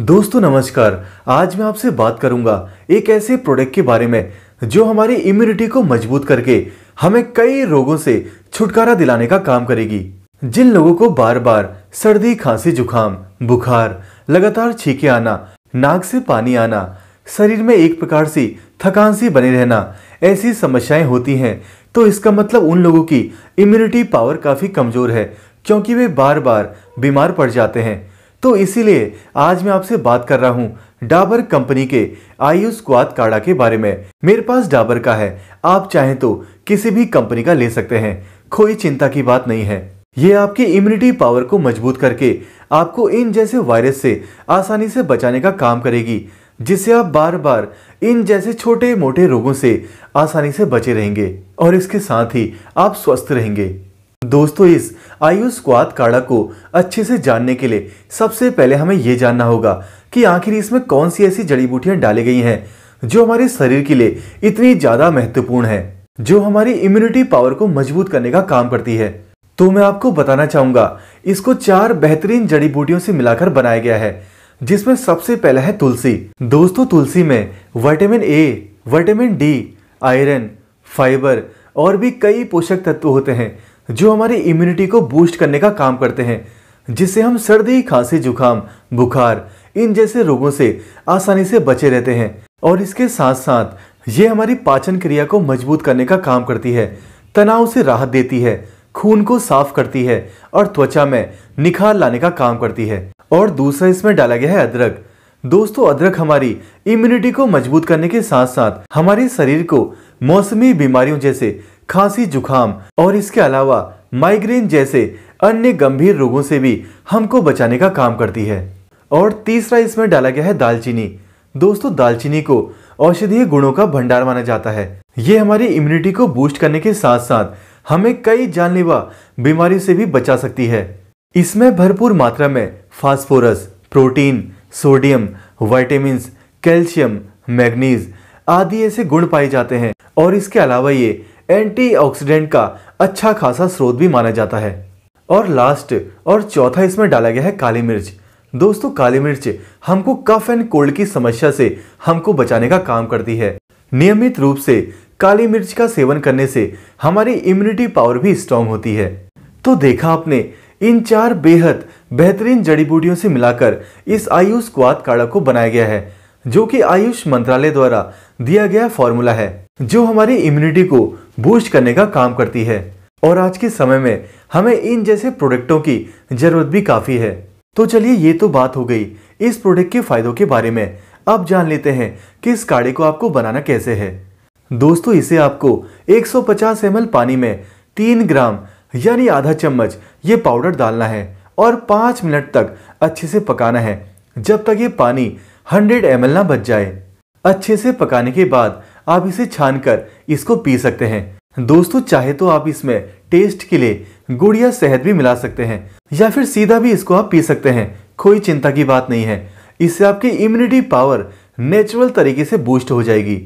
दोस्तों नमस्कार आज मैं आपसे बात करूंगा एक ऐसे प्रोडक्ट के बारे में जो हमारी इम्यूनिटी को मजबूत करके हमें कई रोगों से छुटकारा दिलाने का काम करेगी जिन लोगों को बार बार सर्दी खांसी जुकाम बुखार लगातार छीके आना नाक से पानी आना शरीर में एक प्रकार सी थकान सी बने रहना ऐसी समस्याएं होती हैं तो इसका मतलब उन लोगों की इम्यूनिटी पावर काफी कमजोर है क्योंकि वे बार बार बीमार पड़ जाते हैं तो इसीलिए आज मैं आपसे बात कर रहा हूँ डाबर कंपनी के आयु स्क्वाद काढ़ा के बारे में मेरे पास डाबर का है आप चाहें तो किसी भी कंपनी का ले सकते हैं कोई चिंता की बात नहीं है ये आपके इम्यूनिटी पावर को मजबूत करके आपको इन जैसे वायरस से आसानी से बचाने का काम करेगी जिससे आप बार बार इन जैसे छोटे मोटे रोगों से आसानी से बचे रहेंगे और इसके साथ ही आप स्वस्थ रहेंगे दोस्तों इस आयु स्क्वाद काढ़ा को अच्छे से जानने के लिए सबसे पहले हमें यह जानना होगा कि आखिर इसमें कौन सी ऐसी जड़ी बूटियां डाली गई हैं जो हमारे शरीर के लिए इतनी ज्यादा महत्वपूर्ण है जो हमारी इम्यूनिटी पावर को मजबूत करने का काम करती है तो मैं आपको बताना चाहूंगा इसको चार बेहतरीन जड़ी बूटियों से मिलाकर बनाया गया है जिसमें सबसे पहला है तुलसी दोस्तों तुलसी में vitamin A vitamin D iron fibre और भी कई पोषक तत्व होते हैं जो हमारी इम्यूनिटी को बूस्ट करने का काम करते हैं जिससे हम सर्दी खांसी जुकाम बुखार इन जैसे रोगों से आसानी से बचे रहते हैं और इसके साथ साथ ये हमारी पाचन क्रिया को मजबूत करने का काम करती है तनाव से राहत देती है खून को साफ करती है और त्वचा में निखार लाने का काम करती है और दूसरा इसमें डाला गया है अदरक दोस्तों अदरक हमारी इम्यूनिटी को मजबूत करने के साथ साथ हमारे शरीर को मौसमी बीमारियों जैसे खांसी जुखाम और इसके अलावा माइग्रेन जैसे अन्य गंभीर रोगों से भी हमको बचाने का काम करती है और तीसरा इसमें डाला गया है दालचीनी दोस्तों दालचीनी को औषधीय गुणों का भंडार माना जाता है ये हमारी इम्यूनिटी को बूस्ट करने के साथ साथ हमें कई जानलेवा बीमारियों से भी बचा सकती है इसमें भरपूर मात्रा में phosphorus protein sodium vitamin calcium manganese आदि ऐसे गुण पाए जाते हैं और इसके अलावा ये एंटीऑक्सीडेंट का अच्छा खासा स्रोत भी माना जाता है और लास्ट और चौथा इसमें डाला गया है काली मिर्च दोस्तों काली मिर्च हमको कफ एंड कोल्ड की समस्या से हमको बचाने का काम करती है नियमित रूप से काली मिर्च का सेवन करने से हमारी इम्यूनिटी पावर भी स्ट्रॉन्ग होती है तो देखा आपने इन चार बेहद बेहतरीन जड़ी बूटियों से मिलाकर इस आयुष क्वाद काढ़ा को बनाया गया है जो कि आयुष मंत्रालय द्वारा दिया गया फॉर्मूला है जो हमारी इम्यूनिटी को बूस्ट करने का काम करती है और आज के समय में हमें इन जैसे प्रोडक्टों की जरूरत भी काफ़ी है तो चलिए ये तो बात हो गई इस प्रोडक्ट के फायदों के बारे में अब जान लेते हैं कि इस काढ़े को आपको बनाना कैसे है दोस्तों इसे आपको 150 ml पानी में 3 ग्राम यानी आधा चम्मच ये पाउडर डालना है और 5 मिनट तक अच्छे से पकाना है जब तक ये पानी 100 ml ना बच जाए अच्छे से पकाने के बाद आप इसे कर इसको पी सकते हैं दोस्तों चाहे तो आप इसमें टेस्ट के लिए गुड़ या शहद भी मिला सकते हैं या फिर सीधा भी इसको आप पी सकते हैं कोई चिंता की बात नहीं है इससे आपकी इम्यूनिटी पावर नेचुरल तरीके से बूस्ट हो जाएगी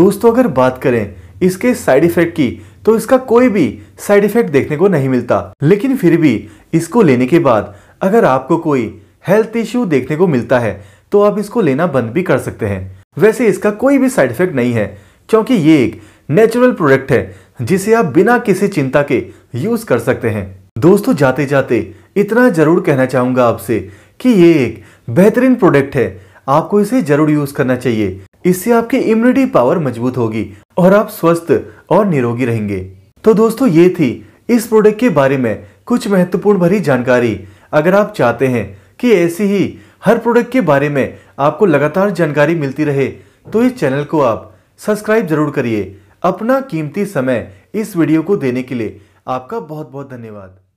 दोस्तों अगर बात करें इसके साइड इफेक्ट की तो इसका कोई भी साइड इफेक्ट देखने को नहीं मिलता लेकिन फिर भी इसको लेने के बाद अगर आपको कोई हेल्थ इश्यू देखने को मिलता है तो आप इसको लेना बंद भी कर सकते हैं वैसे इसका कोई भी साइड इफेक्ट नहीं है क्योंकि ये एक नेचुरल प्रोडक्ट है जिसे आप बिना किसी चिंता के यूज कर सकते हैं दोस्तों जाते जाते इतना जरूर कहना चाहूंगा आपसे कि ये एक बेहतरीन प्रोडक्ट है आपको इसे जरूर यूज करना चाहिए इससे आपकी इम्यूनिटी पावर मजबूत होगी और आप स्वस्थ और निरोगी रहेंगे तो दोस्तों ये थी इस प्रोडक्ट के बारे में कुछ महत्वपूर्ण भरी जानकारी अगर आप चाहते हैं कि ऐसी ही हर प्रोडक्ट के बारे में आपको लगातार जानकारी मिलती रहे तो इस चैनल को आप सब्सक्राइब जरूर करिए अपना कीमती समय इस वीडियो को देने के लिए आपका बहुत बहुत धन्यवाद